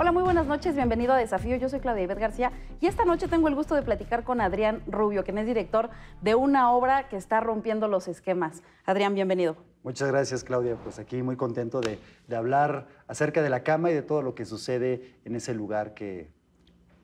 Hola, muy buenas noches, bienvenido a Desafío. Yo soy Claudia Ibet García y esta noche tengo el gusto de platicar con Adrián Rubio, quien es director de una obra que está rompiendo los esquemas. Adrián, bienvenido. Muchas gracias, Claudia. Pues aquí muy contento de, de hablar acerca de la cama y de todo lo que sucede en ese lugar que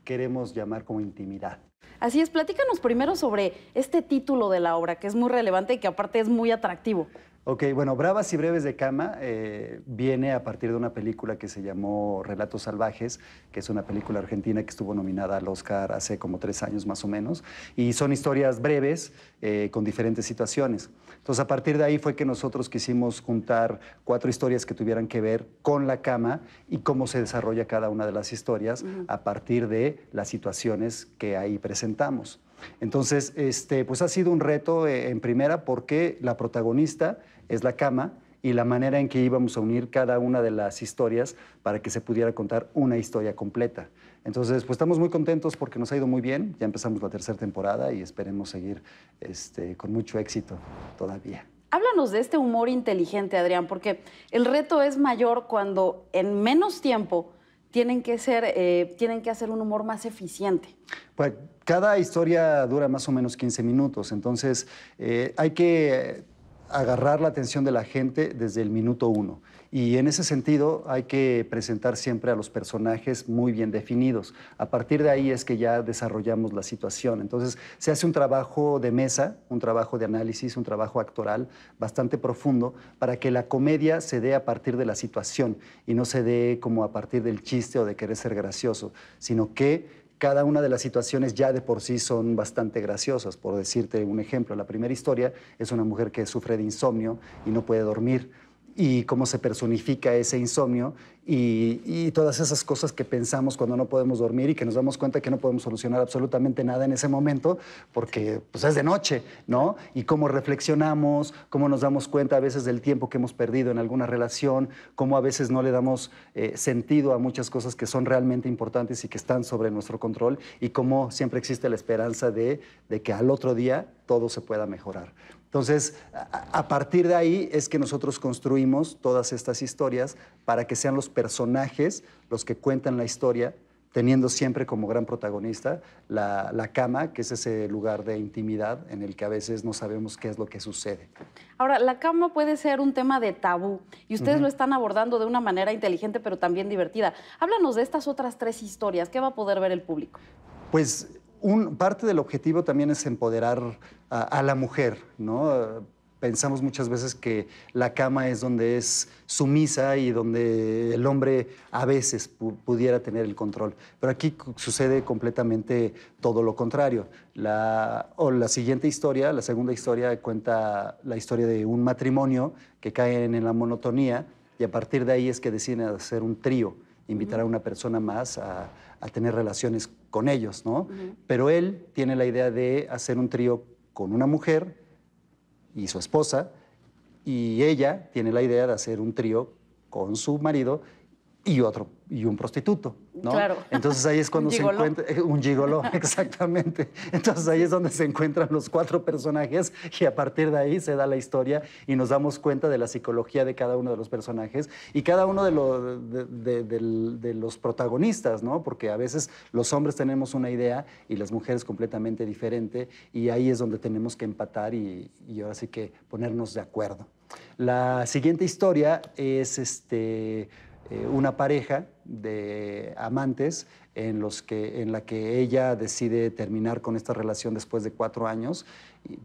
queremos llamar como intimidad. Así es, platícanos primero sobre este título de la obra, que es muy relevante y que aparte es muy atractivo. Ok, bueno, Bravas y Breves de Cama eh, viene a partir de una película que se llamó Relatos Salvajes, que es una película argentina que estuvo nominada al Oscar hace como tres años más o menos, y son historias breves eh, con diferentes situaciones. Entonces, a partir de ahí fue que nosotros quisimos juntar cuatro historias que tuvieran que ver con la cama y cómo se desarrolla cada una de las historias a partir de las situaciones que ahí presentamos. Entonces, este, pues ha sido un reto eh, en primera porque la protagonista es la cama y la manera en que íbamos a unir cada una de las historias para que se pudiera contar una historia completa. Entonces, pues estamos muy contentos porque nos ha ido muy bien. Ya empezamos la tercera temporada y esperemos seguir este, con mucho éxito todavía. Háblanos de este humor inteligente, Adrián, porque el reto es mayor cuando en menos tiempo tienen que, ser, eh, tienen que hacer un humor más eficiente. Pues cada historia dura más o menos 15 minutos, entonces eh, hay que agarrar la atención de la gente desde el minuto uno. Y en ese sentido hay que presentar siempre a los personajes muy bien definidos. A partir de ahí es que ya desarrollamos la situación. Entonces se hace un trabajo de mesa, un trabajo de análisis, un trabajo actoral bastante profundo para que la comedia se dé a partir de la situación y no se dé como a partir del chiste o de querer ser gracioso, sino que cada una de las situaciones ya de por sí son bastante graciosas. Por decirte un ejemplo, la primera historia es una mujer que sufre de insomnio y no puede dormir y cómo se personifica ese insomnio y, todas esas cosas que pensamos cuando no podemos dormir y que nos damos cuenta que no podemos solucionar absolutamente nada en ese momento porque pues, es de noche, ¿no? Y cómo reflexionamos, cómo nos damos cuenta a veces del tiempo que hemos perdido en alguna relación, cómo a veces no le damos eh, sentido a muchas cosas que son realmente importantes y que están sobre nuestro control y cómo siempre existe la esperanza de que al otro día todo se pueda mejorar. Entonces, a partir de ahí es que nosotros construimos todas estas historias para que sean los personajes los que cuentan la historia, teniendo siempre como gran protagonista la, cama, que es ese lugar de intimidad en el que a veces no sabemos qué es lo que sucede. Ahora, la cama puede ser un tema de tabú y ustedes lo están abordando de una manera inteligente pero también divertida. Háblanos de estas otras tres historias, ¿qué va a poder ver el público? Pues parte del objetivo también es empoderar a, la mujer, ¿no? Pensamos muchas veces que la cama es donde es sumisa y donde el hombre a veces pudiera tener el control. Pero aquí sucede completamente todo lo contrario. La, o la siguiente historia, la segunda historia, cuenta la historia de un matrimonio que cae en la monotonía y a partir de ahí es que deciden hacer un trío invitar a una persona más a, tener relaciones con ellos, ¿no? Pero él tiene la idea de hacer un trío con una mujer y su esposa, y ella tiene la idea de hacer un trío con su marido y otro y un prostituto, ¿no? Claro. Entonces ahí es cuando se encuentra eh, un gigolo, exactamente. Entonces ahí es donde se encuentran los cuatro personajes y a partir de ahí se da la historia y nos damos cuenta de la psicología de cada uno de los personajes y cada uno de, los protagonistas, ¿no? Porque a veces los hombres tenemos una idea y las mujeres completamente diferente y ahí es donde tenemos que empatar y, y ahora sí que ponernos de acuerdo. La siguiente historia es este eh, una pareja de amantes en, los que, en la que ella decide terminar con esta relación después de cuatro años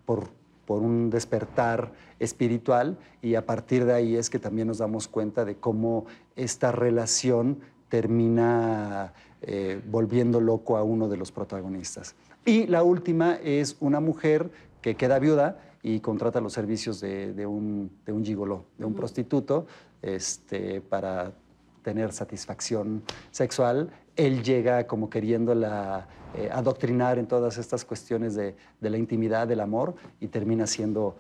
por, por un despertar espiritual y a partir de ahí es que también nos damos cuenta de cómo esta relación termina eh, volviendo loco a uno de los protagonistas. Y la última es una mujer que queda viuda y contrata los servicios de, un, de un gigoló, de un prostituto, este, para tener satisfacción sexual. Él llega como queriéndola eh, adoctrinar en todas estas cuestiones de, de la intimidad, del amor, y termina siendo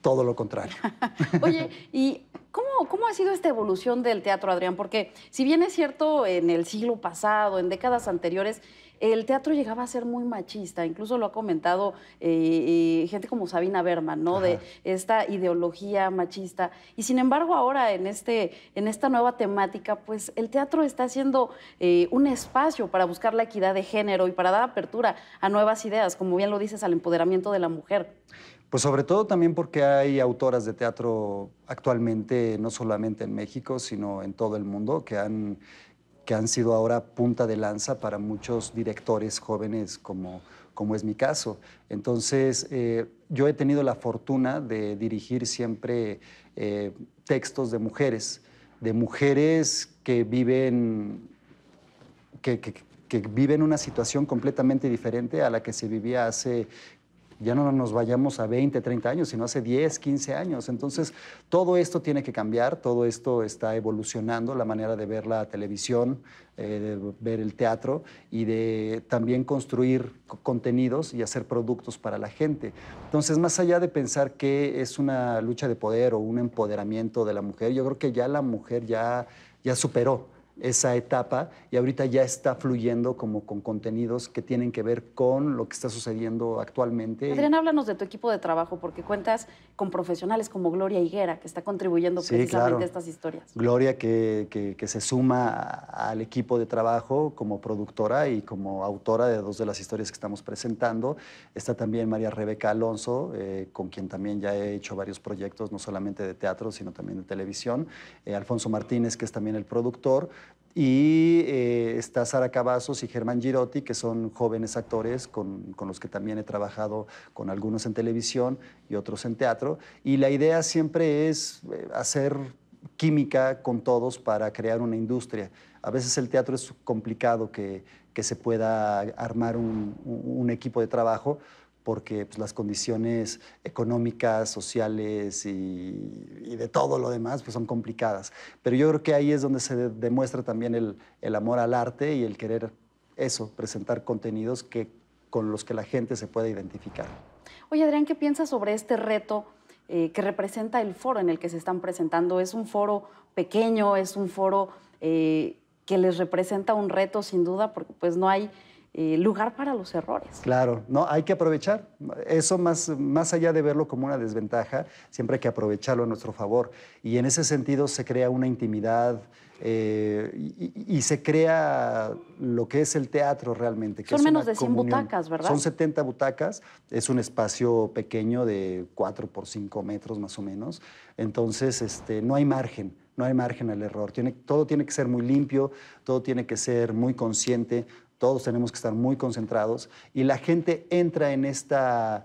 todo lo contrario. Oye, ¿y ¿Cómo, ha sido esta evolución del teatro, Adrián? Porque si bien es cierto, en el siglo pasado, en décadas anteriores, el teatro llegaba a ser muy machista, incluso lo ha comentado eh, eh, gente como Sabina Berman, ¿no? De esta ideología machista. Y sin embargo, ahora en, este, en esta nueva temática, pues el teatro está siendo eh, un espacio para buscar la equidad de género y para dar apertura a nuevas ideas, como bien lo dices, al empoderamiento de la mujer. Pues sobre todo también porque hay autoras de teatro actualmente, no solamente en México, sino en todo el mundo, que han, que han sido ahora punta de lanza para muchos directores jóvenes como, como es mi caso. Entonces, eh, yo he tenido la fortuna de dirigir siempre eh, textos de mujeres, de mujeres que viven, que, que, que viven una situación completamente diferente a la que se vivía hace ya no nos vayamos a 20, 30 años, sino hace 10, 15 años. Entonces, todo esto tiene que cambiar, todo esto está evolucionando, la manera de ver la televisión, eh, de ver el teatro y de también construir contenidos y hacer productos para la gente. Entonces, más allá de pensar que es una lucha de poder o un empoderamiento de la mujer, yo creo que ya la mujer ya, ya superó esa etapa y ahorita ya está fluyendo como con contenidos que tienen que ver con lo que está sucediendo actualmente. Adrián, háblanos de tu equipo de trabajo porque cuentas con profesionales como Gloria Higuera, que está contribuyendo precisamente a estas historias. Gloria que, que, se suma al equipo de trabajo como productora y como autora de dos de las historias que estamos presentando. Está también María Rebeca Alonso, eh, con quien también ya he hecho varios proyectos, no solamente de teatro, sino también de televisión. Eh, Alfonso Martínez, que es también el productor. Y eh, está Sara Cavazos y Germán Girotti, que son jóvenes actores con, los que también he trabajado con algunos en televisión y otros en teatro. Y la idea siempre es eh, hacer química con todos para crear una industria. A veces el teatro es complicado que, se pueda armar un equipo de trabajo, porque pues, las condiciones económicas, sociales y, de todo lo demás pues, son complicadas. Pero yo creo que ahí es donde se demuestra también el, amor al arte y el querer eso, presentar contenidos que, con los que la gente se pueda identificar. Oye, Adrián, ¿qué piensas sobre este reto eh, que representa el foro en el que se están presentando? Es un foro pequeño, es un foro eh, que les representa un reto sin duda, porque pues no hay eh, lugar para los errores. Claro, no, hay que aprovechar. Eso más, más allá de verlo como una desventaja, siempre hay que aprovecharlo a nuestro favor. Y en ese sentido se crea una intimidad. Eh, y, se crea lo que es el teatro realmente. Son menos de 100 butacas, ¿verdad? Son 70 butacas, es un espacio pequeño de 4 por 5 metros más o menos, entonces este, no hay margen no hay margen al error. todo tiene que ser muy limpio, todo tiene que ser muy consciente, todos tenemos que estar muy concentrados y la gente entra en, este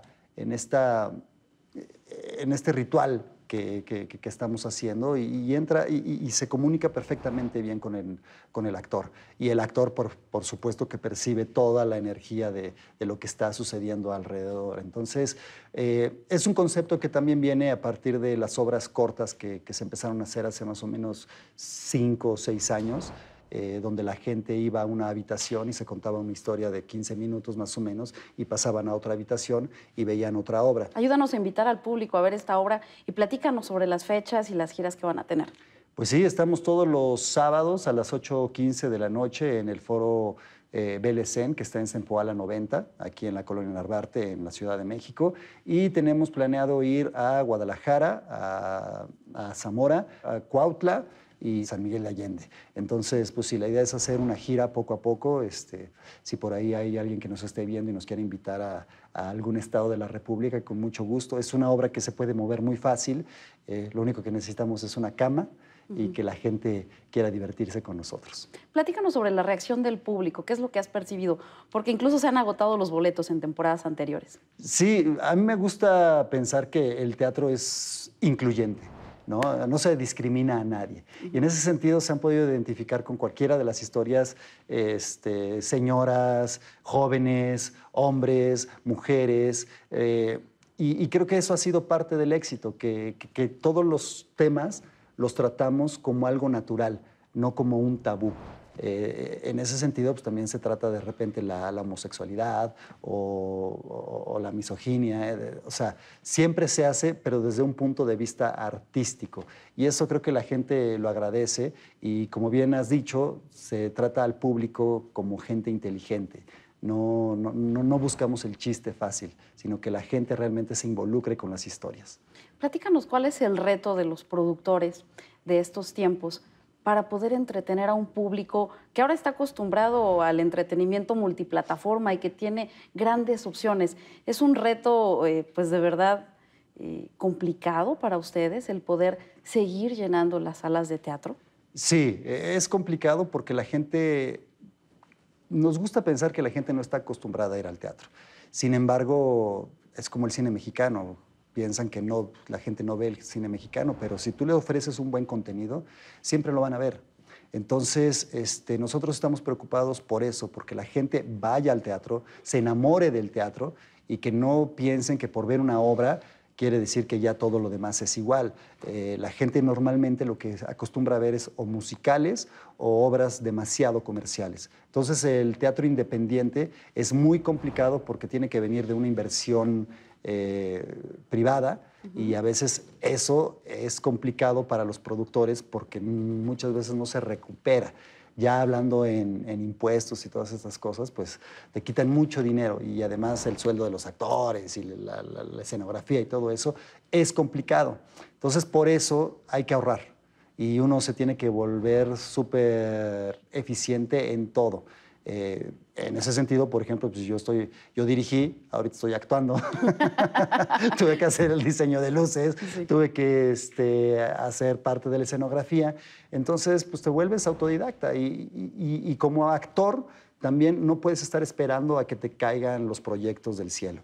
ritual que, estamos haciendo y, entra y, se comunica perfectamente bien con el, actor. Y el actor, por, supuesto, que percibe toda la energía de, lo que está sucediendo alrededor. Entonces, eh, es un concepto que también viene a partir de las obras cortas que se empezaron a hacer hace más o menos cinco o seis años. Eh, donde la gente iba a una habitación y se contaba una historia de 15 minutos más o menos y pasaban a otra habitación y veían otra obra. Ayúdanos a invitar al público a ver esta obra y platícanos sobre las fechas y las giras que van a tener. Pues sí, estamos todos los sábados a las 8.15 de la noche en el foro eh, que está en Sempoala 90, aquí en la colonia Narvarte, en la Ciudad de México. Y tenemos planeado ir a Guadalajara, a, a Zamora, a Cuautla, y San Miguel de Allende. Entonces, pues si la idea es hacer una gira poco a poco, este, si por ahí hay alguien que nos esté viendo y nos quiera invitar a, algún estado de la República, con mucho gusto. Es una obra que se puede mover muy fácil, eh, lo único que necesitamos es una cama y que la gente quiera divertirse con nosotros. Platícanos sobre la reacción del público, qué es lo que has percibido, porque incluso se han agotado los boletos en temporadas anteriores. Sí, a mí me gusta pensar que el teatro es incluyente. ¿no? se discrimina a nadie. Y en ese sentido se han podido identificar con cualquiera de las historias, este, señoras, jóvenes, hombres, mujeres. Eh, y, creo que eso ha sido parte del éxito, que todos los temas los tratamos como algo natural, no como un tabú. Eh, en ese sentido, pues también se trata de repente la, homosexualidad o, la misoginia, eh, o sea, siempre se hace, pero desde un punto de vista artístico. Y eso creo que la gente lo agradece y como bien has dicho, se trata al público como gente inteligente. No, no, buscamos el chiste fácil, sino que la gente realmente se involucre con las historias. Platícanos cuál es el reto de los productores de estos tiempos para poder entretener a un público que ahora está acostumbrado al entretenimiento multiplataforma y que tiene grandes opciones. Es un reto, eh, pues de verdad, eh, complicado para ustedes el poder seguir llenando las salas de teatro. Sí, e-, es complicado porque la gente, nos gusta pensar que la gente no está acostumbrada a ir al teatro. Sin embargo, es como el cine mexicano piensan que no, la gente no ve el cine mexicano, pero si tú le ofreces un buen contenido, siempre lo van a ver. Entonces, este, nosotros estamos preocupados por eso, porque la gente vaya al teatro, se enamore del teatro y que no piensen que por ver una obra quiere decir que ya todo lo demás es igual. Eh, la gente normalmente lo que acostumbra a ver es o musicales o obras demasiado comerciales. Entonces el teatro independiente es muy complicado porque tiene que venir de una inversión eh, privada y a veces eso es complicado para los productores porque muchas veces no se recupera. Ya hablando en, impuestos y todas estas cosas, pues te quitan mucho dinero y además el sueldo de los actores y la escenografía y todo eso es complicado. Entonces por eso hay que ahorrar y uno se tiene que volver súper eficiente en todo. Eh, en ese sentido, por ejemplo, pues yo estoy, yo dirigí, ahorita estoy actuando, tuve que hacer el diseño de luces, tuve que este, hacer parte de la escenografía, entonces pues te vuelves autodidacta y como actor también no puedes estar esperando a que te caigan los proyectos del cielo.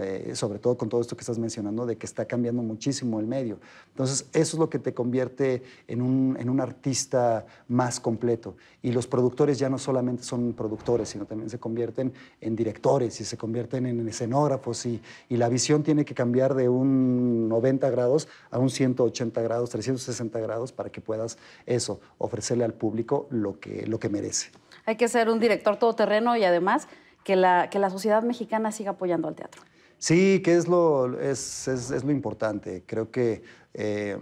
Eh, sobre todo con todo esto que estás mencionando de que está cambiando muchísimo el medio. Entonces, eso es lo que te convierte en un, artista más completo. Y los productores ya no solamente son productores, sino también se convierten en directores y se convierten en escenógrafos y, y la visión tiene que cambiar de un 90 grados a un 180 grados, 360 grados para que puedas eso, ofrecerle al público lo que, lo que merece. Hay que ser un director todoterreno y además que la, sociedad mexicana siga apoyando al teatro. Sí, que es lo, es, lo importante. Creo que eh,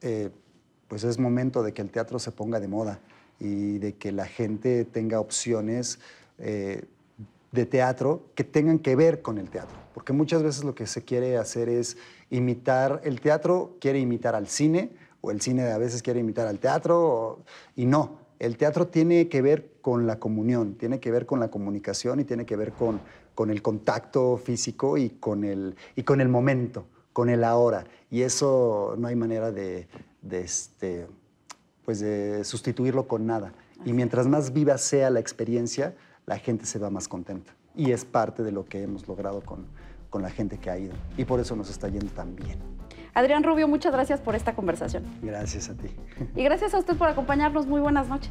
eh, pues es momento de que el teatro se ponga de moda y de que la gente tenga opciones eh, de teatro que tengan que ver con el teatro. Porque muchas veces lo que se quiere hacer es imitar, el teatro quiere imitar al cine, o el cine a veces quiere imitar al teatro, y no. El teatro tiene que ver con la comunión, tiene que ver con la comunicación y tiene que ver con, el contacto físico y con el, y con el momento, con el ahora. Y eso no hay manera de, este, pues de sustituirlo con nada. Y mientras más viva sea la experiencia, la gente se va más contenta. Y es parte de lo que hemos logrado con, con la gente que ha ido. Y por eso nos está yendo tan bien. Adrián Rubio, muchas gracias por esta conversación. Gracias a ti. Y gracias a usted por acompañarnos. Muy buenas noches.